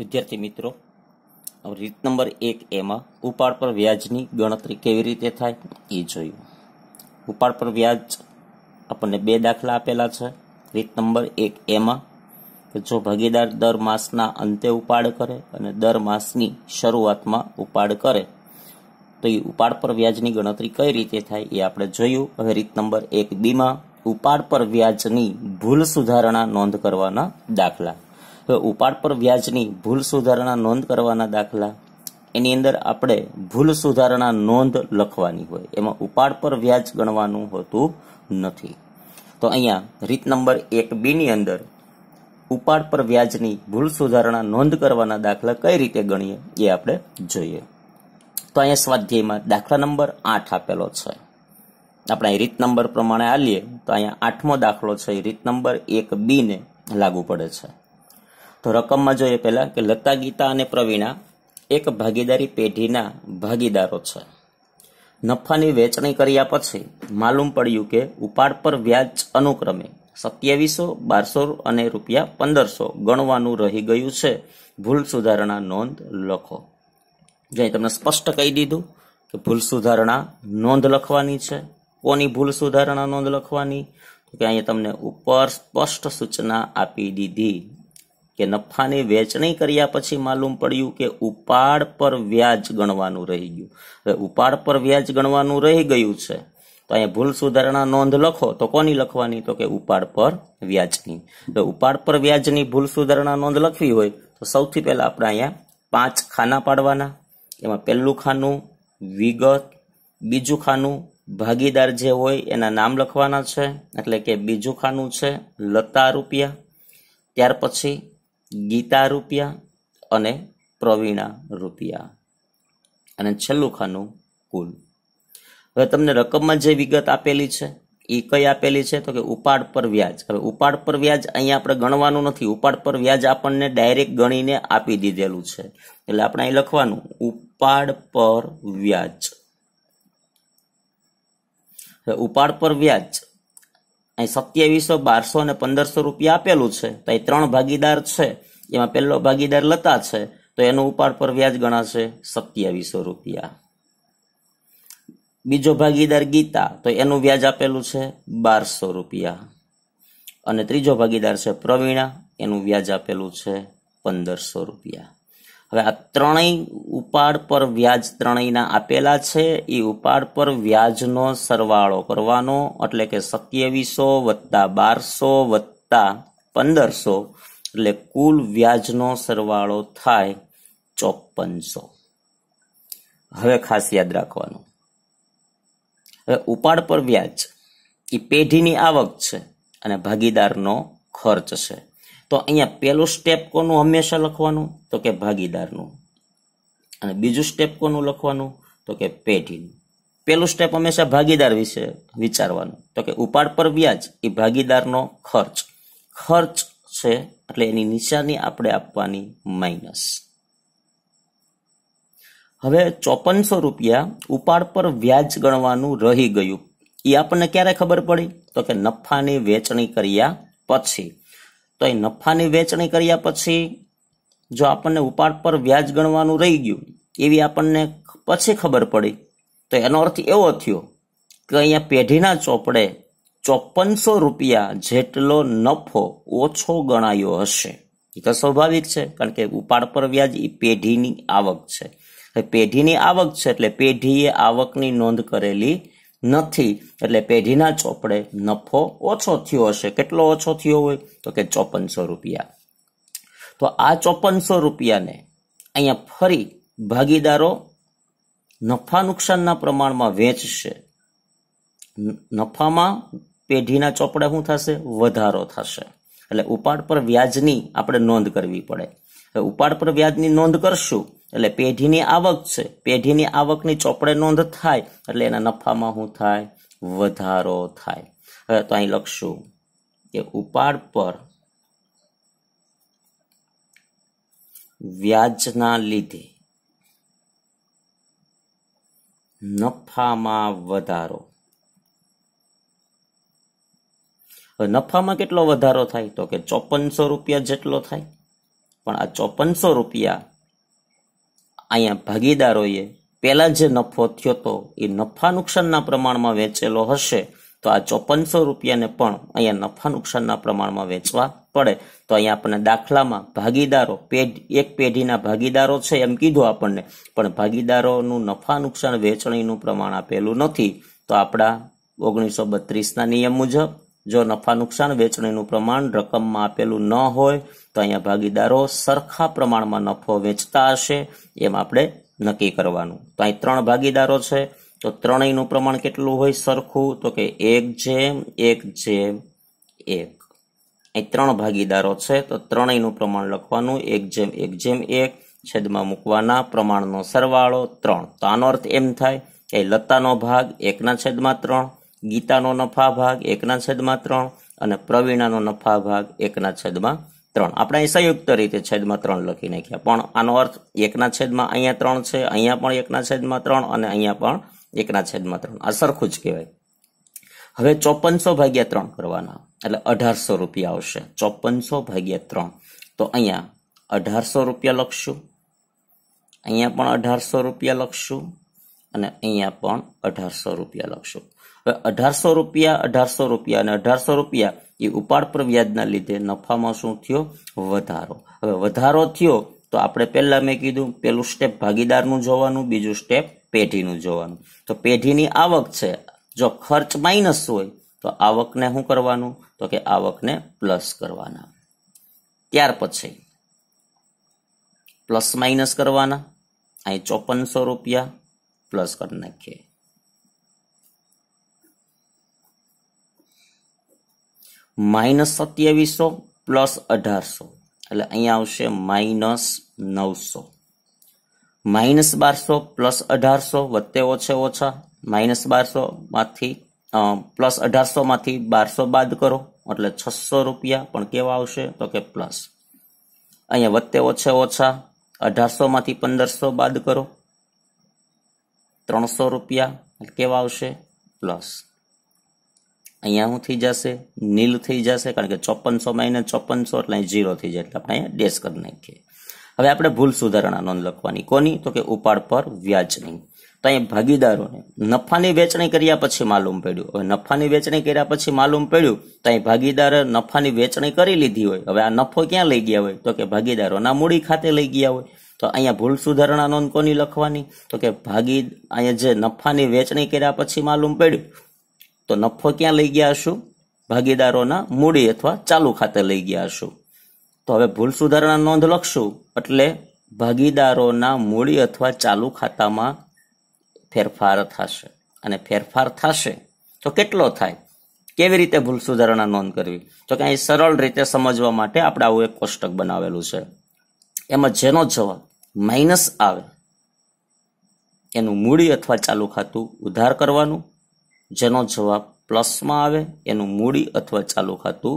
વિદ્યાર્થી મિત્રો રીત નંબર એક એમાં ઉપાડ પર વ્યાજની ગણતરી કેવી રીતે થાય એ જોયું ઉપાડ પર વ્યાજ આપણને બે દાખલા આપેલા છે રીત નંબર એક એમાં જો ભાગીદાર દર માસના અંતે ઉપાડ કરે અને દર માસની શરૂઆતમાં ઉપાડ કરે તો એ ઉપાડ પર વ્યાજની ગણતરી કઈ રીતે થાય એ આપણે જોયું હવે રીત નંબર એક બીમાં ઉપાડ પર વ્યાજની ભૂલ સુધારણા નોંધ કરવાના દાખલા ઉપાડ પર વ્યાજની ભૂલ સુધારણા નોંધ કરવાના દાખલા એની અંદર આપણે ભૂલ સુધારણા નોંધ લખવાની હોય એમાં ઉપાડ પર વ્યાજ ગણવાનું હોતું નથી તો અહીંયા રીત નંબર એક બીની અંદર ઉપાડ પર વ્યાજની ભૂલ સુધારણા નોંધ કરવાના દાખલા કઈ રીતે ગણીએ એ આપણે જોઈએ તો અહીંયા સ્વાધ્યાયમાં દાખલા નંબર આઠ આપેલો છે આપણે રીત નંબર પ્રમાણે આલીએ તો અહીંયા આઠમો દાખલો છે રીત નંબર એક બીને લાગુ પડે છે તો રકમમાં જોઈએ પહેલાં કે લતા ગીતા અને પ્રવીણા એક ભાગીદારી પેઢીના ભાગીદારો છે નફાની વેચણી કર્યા પછી માલુમ પડ્યું કે ઉપાડ પર વ્યાજ અનુક્રમે સત્યાવીસો બારસો અને રૂપિયા પંદરસો ગણવાનું રહી ગયું છે ભૂલ સુધારણા નોંધ લખો જ્યાં તમને સ્પષ્ટ કહી દીધું કે ભૂલ સુધારણા નોંધ લખવાની છે કોની ભૂલ સુધારણા નોંધ લખવાની તો કે અહીંયા તમને ઉપર સ્પષ્ટ સૂચના આપી દીધી કે નફાની વેચણી કર્યા પછી માલુમ પડ્યું કે ઉપાડ પર વ્યાજ ગણવાનું રહી ગયું હવે ઉપાડ પર વ્યાજ ગણવાનું રહી ગયું છે તો અહીંયા ભૂલ સુધારણા નોંધ લખો તો કોની લખવાની તો કે ઉપાડ પર વ્યાજની ઉપાડ પર વ્યાજની ભૂલ સુધારણા નોંધ લખવી હોય તો સૌથી પહેલાં આપણે અહીંયા પાંચ ખાના પાડવાના એમાં પહેલું ખાનું વિગત બીજું ખાનું ભાગીદાર જે હોય એના નામ લખવાના છે એટલે કે બીજું ખાનું છે લતા રૂપિયા ત્યાર પછી ગીતા રૂપિયા અને પ્રવીણા રૂપિયા અને છેલ્લું ખાનું કુલ હવે તમને રકમમાં જે વિગત આપેલી છે એ કઈ આપેલી છે તો કે ઉપાડ પર વ્યાજ હવે ઉપાડ પર વ્યાજ અહીંયા આપણે ગણવાનું નથી ઉપાડ પર વ્યાજ આપણને ડાયરેક્ટ ગણીને આપી દીધેલું છે એટલે આપણે અહીં લખવાનું ઉપાડ પર વ્યાજ ઉપાડ પર વ્યાજ અહીં સત્યાવીસો બારસો અને પંદરસો રૂપિયા આપેલું છે તો અહીં ત્રણ ભાગીદાર છે એમાં પહેલો ભાગીદાર લતા છે તો એનું ઉપાડ પર વ્યાજ ગણાશે સત્યાવીસો રૂપિયા બીજો ભાગીદાર ગીતા તો એનું વ્યાજ આપેલું છે બારસો રૂપિયા અને ત્રીજો ભાગીદાર છે પ્રવીણા એનું વ્યાજ આપેલું છે પંદરસો રૂપિયા હવે આ ત્રણેય ઉપાડ પર વ્યાજ ત્રણેયના આપેલા છે એ ઉપાડ પર વ્યાજનો સરવાળો કરવાનો એટલે કે સત્યાવીસો વત્તા બારસો વત્તા પંદરસો એટલે કુલ વ્યાજનો સરવાળો થાય ચોપનસો હવે ખાસ યાદ રાખવાનું હવે ઉપાડ પર વ્યાજ એ પેઢીની આવક છે અને ભાગીદારનો ખર્ચ છે તો અહીંયા પહેલું સ્ટેપ કોનું હંમેશા લખવાનું તો કે ભાગીદારનું અને બીજું સ્ટેપ કોનું લખવાનું તો કે પેઢીનું પહેલું સ્ટેપ હંમેશા ભાગીદાર વિશે વિચારવાનું તો કે ઉપાડ પર વ્યાજ એ ભાગીદારનો ખર્ચ ખર્ચ છે એટલે એની નિશાની આપણે આપવાની માઇનસ હવે ચોપનસો રૂપિયા ઉપાડ પર વ્યાજ ગણવાનું રહી ગયું એ આપણને ક્યારે ખબર પડી તો કે નફાની વેચણી કર્યા પછી તો એ નફાની વેચણી કર્યા પછી જો આપણને ઉપાડ પર વ્યાજ ગણવાનું રહી ગયું એવી આપણને પછી ખબર પડી તો એનો અર્થ એવો થયો કે અહીંયા પેઢીના ચોપડે ચોપનસો રૂપિયા જેટલો નફો ઓછો ગણાયો હશે એ તો સ્વાભાવિક છે કારણ કે ઉપાડ પર વ્યાજ એ પેઢીની આવક છે પેઢીની આવક છે એટલે પેઢીએ આવકની નોંધ કરેલી નથી એટલે પેઢીના ચોપડે નફો ઓછો થયો હશે કેટલો ઓછો થયો હોય તો કે ચોપનસો રૂપિયા તો આ ચોપનસો રૂપિયાને અહીંયા ફરી ભાગીદારો નફા નુકસાનના પ્રમાણમાં વેચશે નફામાં પેઢીના ચોપડે શું થશે વધારો થશે એટલે ઉપાડ પર વ્યાજની આપણે નોંધ કરવી પડે ઉપાડ પર વ્યાજની નોંધ કરશું એટલે પેઢીની આવક છે પેઢીની આવકની ચોપડે નોંધ થાય એટલે એના નફામાં શું થાય વધારો થાય હવે તો અહીં લખશું કે ઉપાડ પર વ્યાજના લીધે નફામાં વધારો નફામાં કેટલો વધારો થાય તો કે ચોપનસો રૂપિયા જેટલો થાય પણ આ ચોપનસો રૂપિયા અહીંયા ભાગીદારોએ પહેલાં જે નફો થયો હતો એ નફા નુકસાનના પ્રમાણમાં વેચેલો હશે તો આ ચોપનસો રૂપિયાને પણ અહીંયા નફા નુકસાનના પ્રમાણમાં વેચવા પડે તો અહીંયા આપણે દાખલામાં ભાગીદારો પેઢ એક પેઢીના ભાગીદારો છે એમ કીધું આપણને પણ ભાગીદારોનું નફા નુકસાન વેચણીનું પ્રમાણ આપેલું નથી તો આપણા ઓગણીસો બત્રીસના નિયમ મુજબ જો નફા નુકસાન વેચણીનું પ્રમાણ રકમમાં આપેલું ન હોય તો અહીંયા ભાગીદારો સરખા પ્રમાણમાં નફો વેચતા હશે એમ આપણે નક્કી કરવાનું તો અહીં ત્રણ ભાગીદારો છે તો ત્રણેયનું પ્રમાણ કેટલું હોય સરખું તો કે એક જેમ એક જેમ એક અહીં ત્રણ ભાગીદારો છે તો ત્રણેયનું પ્રમાણ લખવાનું એક જેમ એક જેમ એક છેદમાં મૂકવાના પ્રમાણનો સરવાળો ત્રણ તો આનો અર્થ એમ થાય કે લતાનો ભાગ એકના છેદમાં ત્રણ ગીતાનો નફા ભાગ એકના છેદમાં ત્રણ અને પ્રવીણાનો નફા ભાગ એકના છેદમાં ત્રણ આપણે અહીં સંયુક્ત રીતે છેદમાં ત્રણ લખી નાખ્યા પણ આનો અર્થ એકના છેદમાં અહીંયા ત્રણ છે અહીંયા પણ એકના છેદમાં ત્રણ અને અહીંયા પણ એકના છેદમાં ત્રણ આ સરખું જ કહેવાય હવે ચોપનસો ભાગ્યા ત્રણ કરવાના એટલે અઢારસો રૂપિયા આવશે ચોપનસો ભાગ્યા ત્રણ તો અહીંયા અઢારસો રૂપિયા લખશું અહીંયા પણ અઢારસો રૂપિયા લખશું અને અહીંયા પણ અઢારસો રૂપિયા લખશું અઢારસો રૂપિયા અઢારસો રૂપિયા અને અઢારસો રૂપિયા એ ઉપાડ પર વ્યાજના લીધે નફામાં શું થયો વધારો હવે વધારો થયો તો આપણે પહેલા મેં કીધું પેલું સ્ટેપ ભાગીદારનું જોવાનું બીજું સ્ટેપ પેઢીનું જોવાનું તો પેઢીની આવક છે જો ખર્ચ માઇનસ હોય તો આવકને શું કરવાનું તો કે આવકને પ્લસ કરવાના ત્યાર પછી પ્લસ માઇનસ કરવાના અહીં ચોપનસો રૂપિયા પ્લસ કરી નાખીએ માઇનસ સત્યાવીસો પ્લસ અઢારસો એટલે અહીંયા આવશે માઇનસ નવસો માઇનસ બારસો પ્લસ અઢારસો વત્તે ઓછે ઓછા માઇનસ બારસોમાંથી પ્લસ અઢારસોમાંથી બારસો બાદ કરો એટલે છસો રૂપિયા પણ કેવા આવશે તો કે પ્લસ અહીંયા વત્તે ઓછે ઓછા અઢારસોમાંથી પંદરસો બાદ કરો ત્રણસો રૂપિયા કેવા આવશે પ્લસ અહીંયા હું થઈ જશે નીલ થઈ જશે કારણ કે ચોપનસો માઇનસ ચોપનસો એટલે અહીં ઝીરો થઈ જાય એટલે આપણે અહીંયા ડેશ કરી નાખીએ હવે આપણે ભૂલ સુધારણા નોંધ લખવાની કોની તો કે ઉપાડ પર વ્યાજની તો અહીં ભાગીદારોને નફાની વેચણી કર્યા પછી માલુમ પડ્યું હવે નફાની વેચણી કર્યા પછી માલુમ પડ્યું તો અહીં ભાગીદારે નફાની વેચણી કરી લીધી હોય હવે આ નફો ક્યાં લઈ ગયા હોય તો કે ભાગીદારોના મૂડી ખાતે લઈ ગયા હોય તો અહીંયા ભૂલ સુધારણા નોંધ કોની લખવાની તો કે ભાગી અહીંયા જે નફાની વેચણી કર્યા પછી માલુમ પડ્યું તો નફો ક્યાં લઈ ગયા હશો ભાગીદારોના મૂડી અથવા ચાલુ ખાતે લઈ ગયા હશો તો હવે ભૂલ સુધારણા નોંધ લખશું એટલે ભાગીદારોના મૂડી અથવા ચાલુ ખાતામાં ફેરફાર થશે અને ફેરફાર થશે તો કેટલો થાય કેવી રીતે ભૂલ સુધારણા નોંધ કરવી તો કે અહીં સરળ રીતે સમજવા માટે આપણે આવું એક કોષ્ટક બનાવેલું છે એમાં જેનો જવાબ માઇનસ આવે એનું મૂડી અથવા ચાલુ ખાતું ઉધાર કરવાનું જેનો જવાબ પ્લસમાં આવે એનું મૂડી અથવા ચાલુ ખાતું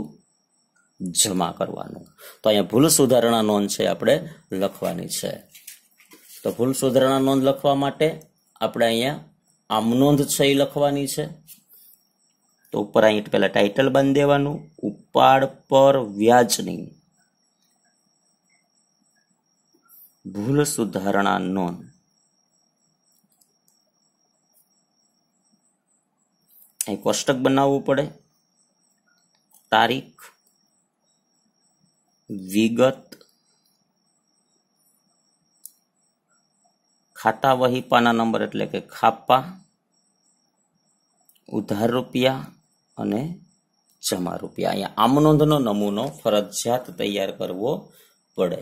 જમા કરવાનું તો અહીંયા ભૂલ સુધારણા નોંધ છે આપણે લખવાની છે તો ભૂલ સુધારણા નોંધ લખવા માટે આપણે અહીંયા આમ નોંધ છે એ લખવાની છે તો ઉપર અહીં પહેલાં ટાઇટલ બાંધી દેવાનું ઉપાડ પર વ્યાજની ભૂલ સુધારણા નોંધ અહીં કોષ્ટક બનાવવું પડે તારીખ વિગત ખાતા વહીપાના નંબર એટલે કે ખાપા ઉધાર રૂપિયા અને જમા રૂપિયા અહીંયા આમનોંધનો નમૂનો ફરજિયાત તૈયાર કરવો પડે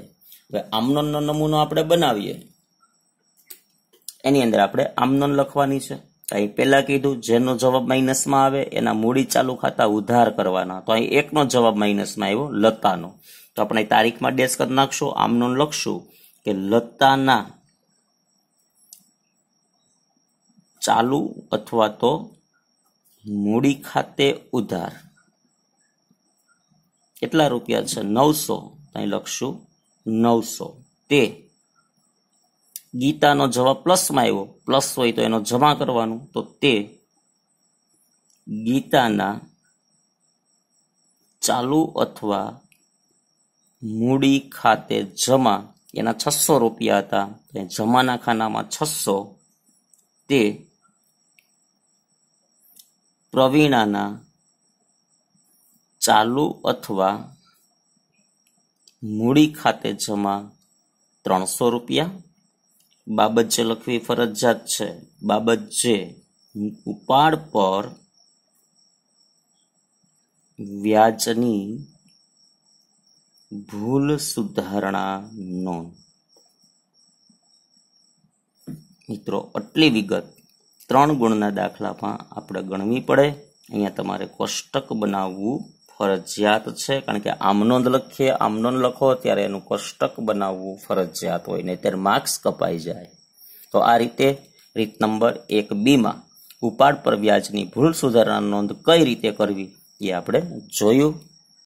હવે આમનોંધનો નમૂનો આપણે બનાવીએ એની અંદર આપણે આમનોંધ લખવાની છે અહીં પહેલા કીધું જેનો જવાબ માઇનસમાં આવે એના મૂડી ચાલુ ખાતા ઉધાર કરવાના તો અહીં એકનો જવાબ માઇનસમાં આવ્યો લતાનો તો આપણે તારીખમાં ડેશ કરી નાખશું આમનું લખશું કે લતાના ચાલુ અથવા તો મૂડી ખાતે ઉધાર કેટલા રૂપિયા છે નવસો અહીં લખશું નવસો તે ગીતાનો જવાબ પ્લસમાં આવ્યો પ્લસ હોય તો એનો જમા કરવાનું તો તે ગીતાના ચાલુ અથવા મૂડી ખાતે જમા એના છસો રૂપિયા હતા જમાના ખાનામાં છસો તે પ્રવીણાના ચાલુ અથવા મૂડી ખાતે જમા ત્રણસો રૂપિયા બાબત જે લખવી ફરજિયાત છે બાબત જે ઉપાડ પર વ્યાજની ભૂલ સુધારણા નોંધ મિત્રો આટલી વિગત ત્રણ ગુણના દાખલામાં આપણે ગણવી પડે અહીંયા તમારે કોષ્ટક બનાવવું ફરજિયાત છે કારણ કે આમનોંધ લખીએ આમનોંધ લખો ત્યારે એનું કોષ્ટક બનાવવું ફરજિયાત હોય ને ત્યારે માર્ક્સ કપાઈ જાય તો આ રીતે રીત નંબર એક બીમાં ઉપાડ પર વ્યાજની ભૂલ સુધારણા નોંધ કઈ રીતે કરવી એ આપણે જોયું